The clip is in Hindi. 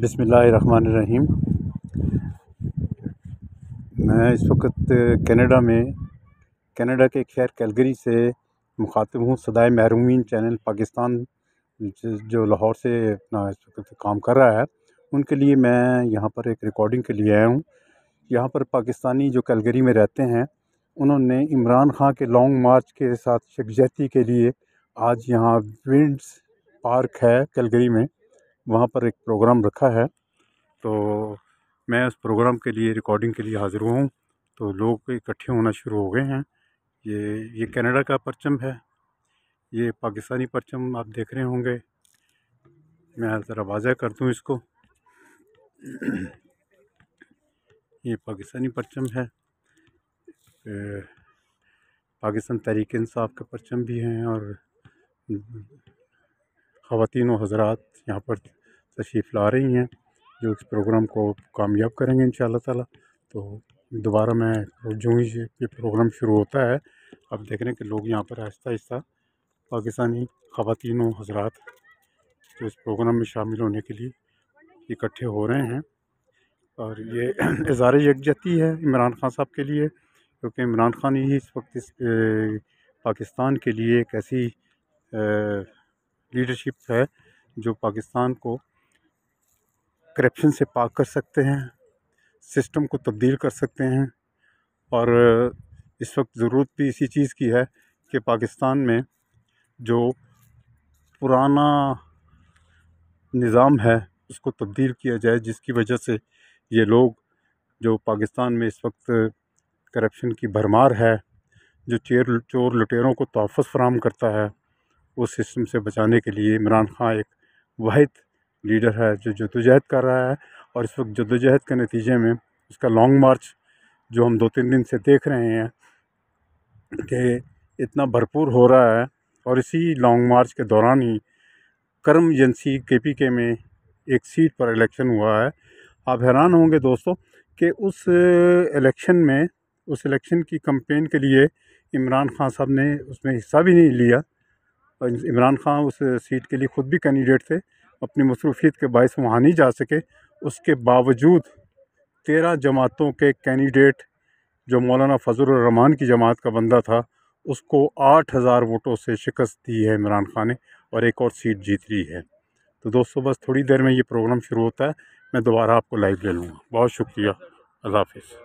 बिसमीम मैं इस वक्त कनाडा में कनाडा के खैर कैलगरी से मुखातब हूँ सदाए महरूमिन चैनल पाकिस्तान जो लाहौर से अपना इस वक्त काम कर रहा है उनके लिए मैं यहाँ पर एक रिकॉर्डिंग के लिए आया हूँ यहाँ पर पाकिस्तानी जो कैलगरी में रहते हैं उन्होंने इमरान खां के लॉन्ग मार्च के साथ शख्सियती के लिए आज यहाँ विंड्स पार्क है कैलगरी में वहाँ पर एक प्रोग्राम रखा है तो मैं उस प्रोग्राम के लिए रिकॉर्डिंग के लिए हाज़िर हुआ हूँ तो लोग इकट्ठे होना शुरू हो गए हैं ये ये कनाडा का परचम है ये पाकिस्तानी परचम आप देख रहे होंगे मैं ज़रा वाज़ा कर दूँ इसको ये पाकिस्तानी परचम है पाकिस्तान तहरीक इंसाफ के परचम भी हैं और ख़वान हज़रात यहाँ पर तशरीफ़ ला रही हैं जो इस प्रोग्राम को कामयाब करेंगे इन ताला तो दोबारा मैं जो ही ये प्रोग्राम शुरू होता है अब देख रहे हैं कि लोग यहाँ पर आहिस्ता आहिस्ता पाकिस्तानी ख़वान हज़रात जो इस प्रोग्राम में शामिल होने के लिए इकट्ठे हो रहे हैं और ये इजहार यकजहती है इमरान खान साहब के लिए क्योंकि इमरान खान ही इस वक्त इस पाकिस्तान के लिए एक ऐसी लीडरशिप है जो पाकिस्तान को करप्शन से पाक कर सकते हैं सिस्टम को तब्दील कर सकते हैं और इस वक्त ज़रूरत भी इसी चीज़ की है कि पाकिस्तान में जो पुराना निज़ाम है उसको तब्दील किया जाए जिसकी वजह से ये लोग जो पाकिस्तान में इस वक्त करप्शन की भरमार है जो चेर चोर लुटेरों को तहफ़ फ्राहम करता है उस सिस्टम से बचाने के लिए इमरान ख़ान एक वाद लीडर है जो जदोजहद कर रहा है और इस वक्त जदोजहद के नतीजे में उसका लॉन्ग मार्च जो हम दो तीन दिन से देख रहे हैं कि इतना भरपूर हो रहा है और इसी लॉन्ग मार्च के दौरान ही कर्म एजेंसी के पी के में एक सीट पर इलेक्शन हुआ है आप हैरान होंगे दोस्तों कि उस इलेक्शन में उस इलेक्शन की कम्पेन के लिए इमरान खान साहब ने उसमें हिस्सा भी नहीं लिया इमरान खान उस सीट के लिए ख़ुद भी कैंडिडेट थे अपनी मसरूफियत के बायस वहाँ नहीं जा सके उसके बावजूद तेरह जमातों के कैंडिडेट जो मौलाना फजलरहमान की जमात का बंदा था उसको आठ हज़ार वोटों से शिकस्त दी है इमरान खान ने और एक और सीट जीत ली है तो दोस्तों बस थोड़ी देर में ये प्रोग्राम शुरू होता है मैं दोबारा आपको लाइव ले लूँगा बहुत शुक्रिया अल्लाह हाफिज़